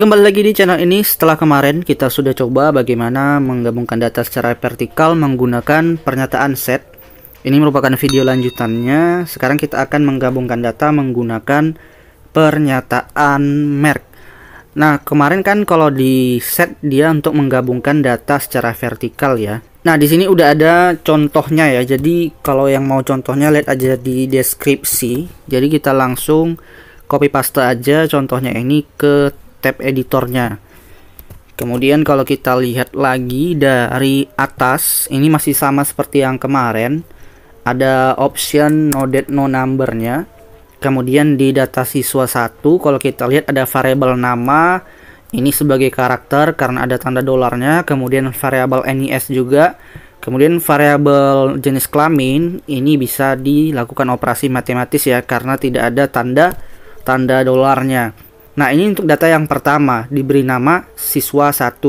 Kembali lagi di channel ini, setelah kemarin kita sudah coba bagaimana menggabungkan data secara vertikal menggunakan pernyataan set. Ini merupakan video lanjutannya. Sekarang kita akan menggabungkan data menggunakan pernyataan merk. Nah, kemarin kan kalau di set dia untuk menggabungkan data secara vertikal ya. Nah, di sini udah ada contohnya ya. Jadi kalau yang mau contohnya lihat aja di deskripsi. Jadi kita langsung copy paste aja contohnya ini ke tab editornya kemudian kalau kita lihat lagi dari atas ini masih sama seperti yang kemarin ada option no date no numbernya kemudian di data siswa 1 kalau kita lihat ada variable nama ini sebagai karakter karena ada tanda dolarnya kemudian variable NIS juga kemudian variable jenis kelamin ini bisa dilakukan operasi matematis ya karena tidak ada tanda tanda dolarnya Nah, ini untuk data yang pertama diberi nama siswa 1.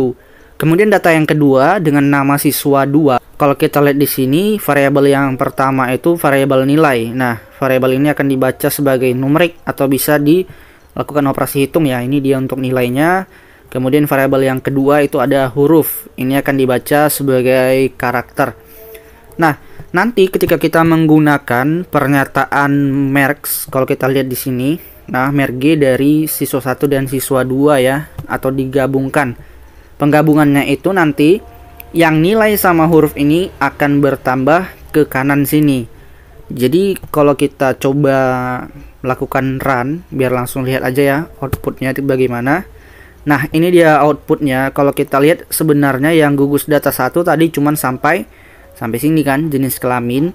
Kemudian data yang kedua dengan nama siswa 2. Kalau kita lihat di sini, variabel yang pertama itu variabel nilai. Nah, variabel ini akan dibaca sebagai numerik atau bisa dilakukan operasi hitung ya. Ini dia untuk nilainya. Kemudian variabel yang kedua itu ada huruf. Ini akan dibaca sebagai karakter. Nah, nanti ketika kita menggunakan pernyataan merks kalau kita lihat di sini, Nah, merge dari siswa 1 dan siswa 2 ya atau digabungkan. Penggabungannya itu nanti yang nilai sama huruf ini akan bertambah ke kanan sini. Jadi kalau kita coba melakukan run biar langsung lihat aja ya outputnya itu bagaimana. Nah, ini dia outputnya. Kalau kita lihat sebenarnya yang gugus data satu tadi cuman sampai sampai sini kan jenis kelamin.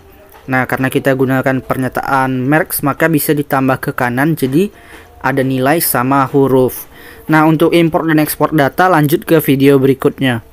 Nah, karena kita gunakan pernyataan Merx, maka bisa ditambah ke kanan jadi ada nilai sama huruf. Nah, untuk import dan export data lanjut ke video berikutnya.